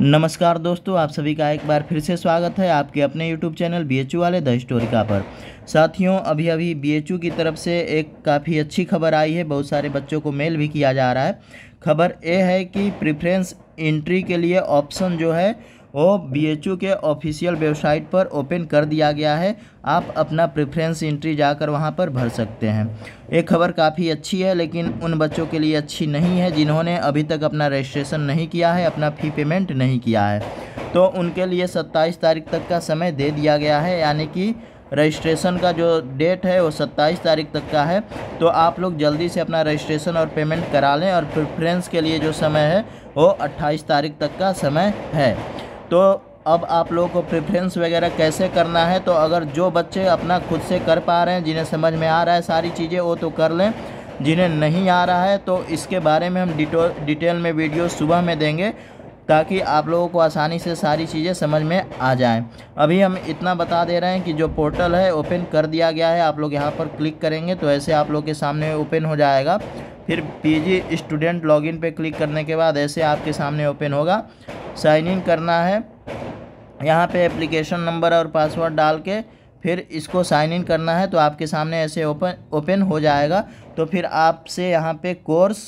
नमस्कार दोस्तों आप सभी का एक बार फिर से स्वागत है आपके अपने यूट्यूब चैनल बी एच वाले द हिस्टोरिका पर साथियों अभी अभी बी की तरफ से एक काफ़ी अच्छी खबर आई है बहुत सारे बच्चों को मेल भी किया जा रहा है खबर ये है कि प्रिफ्रेंस एंट्री के लिए ऑप्शन जो है वो बी के ऑफिशियल वेबसाइट पर ओपन कर दिया गया है आप अपना प्रेफरेंस एंट्री जाकर वहाँ पर भर सकते हैं ये खबर काफ़ी अच्छी है लेकिन उन बच्चों के लिए अच्छी नहीं है जिन्होंने अभी तक अपना रजिस्ट्रेशन नहीं किया है अपना फ़ी पेमेंट नहीं किया है तो उनके लिए सत्ताईस तारीख तक का समय दे दिया गया है यानी कि रजिस्ट्रेशन का जो डेट है वो 27 तारीख तक का है तो आप लोग जल्दी से अपना रजिस्ट्रेशन और पेमेंट करा लें और प्रेफरेंस के लिए जो समय है वो 28 तारीख तक का समय है तो अब आप लोगों को प्रेफरेंस वगैरह कैसे करना है तो अगर जो बच्चे अपना खुद से कर पा रहे हैं जिन्हें समझ में आ रहा है सारी चीज़ें वो तो कर लें जिन्हें नहीं आ रहा है तो इसके बारे में हम डिटो डिटेल में वीडियो सुबह में देंगे ताकि आप लोगों को आसानी से सारी चीज़ें समझ में आ जाएं अभी हम इतना बता दे रहे हैं कि जो पोर्टल है ओपन कर दिया गया है आप लोग यहाँ पर क्लिक करेंगे तो ऐसे आप लोग के सामने ओपन हो जाएगा फिर पीजी स्टूडेंट लॉगिन पे क्लिक करने के बाद ऐसे आपके सामने ओपन होगा साइन इन करना है यहाँ पे एप्लीकेशन नंबर और पासवर्ड डाल के फिर इसको साइन इन करना है तो आपके सामने ऐसे ओपन ओपन हो जाएगा तो फिर आपसे यहाँ पे course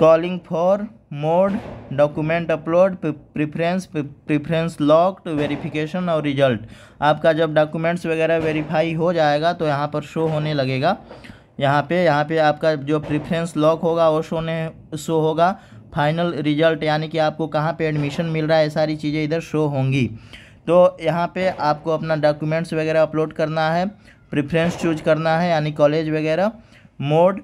calling for mode document upload preference preference locked verification और रिजल्ट आपका जब डॉक्यूमेंट्स वगैरह वेरीफाई हो जाएगा तो यहाँ पर शो होने लगेगा यहाँ पे यहाँ पे आपका जो प्रेफरेंस लॉक होगा वो शो ने शो होगा फाइनल रिजल्ट यानी कि आपको कहाँ पे एडमिशन मिल रहा है सारी चीज़ें इधर शो होंगी तो यहाँ पे आपको अपना डॉक्यूमेंट्स वगैरह अपलोड करना है प्रेफरेंस चूज करना है यानी कॉलेज वगैरह मोड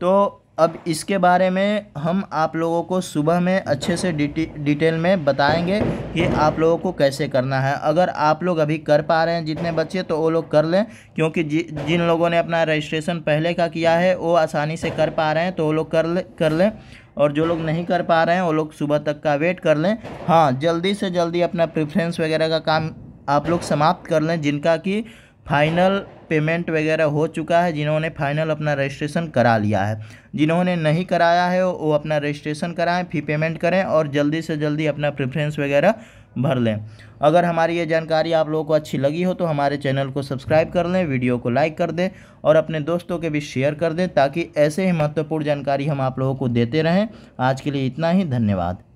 तो अब इसके बारे में हम आप लोगों को सुबह में अच्छे से डिटेल में बताएंगे कि आप लोगों को कैसे करना है अगर आप लोग अभी कर पा रहे हैं जितने बच्चे तो वो लोग कर लें क्योंकि जि, जिन लोगों ने अपना रजिस्ट्रेशन पहले का किया है वो आसानी से कर पा रहे हैं तो वो लोग कर ले कर लें और जो लोग नहीं कर पा रहे हैं वो लोग सुबह तक का वेट कर लें हाँ जल्दी से जल्दी अपना प्रिफ्रेंस वगैरह का काम आप लोग समाप्त कर लें जिनका कि फाइनल पेमेंट वगैरह हो चुका है जिन्होंने फाइनल अपना रजिस्ट्रेशन करा लिया है जिन्होंने नहीं कराया है वो अपना रजिस्ट्रेशन कराएं फी पेमेंट करें और जल्दी से जल्दी अपना प्रेफरेंस वगैरह भर लें अगर हमारी ये जानकारी आप लोगों को अच्छी लगी हो तो हमारे चैनल को सब्सक्राइब कर लें वीडियो को लाइक कर दें और अपने दोस्तों के भी शेयर कर दें ताकि ऐसे ही महत्वपूर्ण जानकारी हम आप लोगों को देते रहें आज के लिए इतना ही धन्यवाद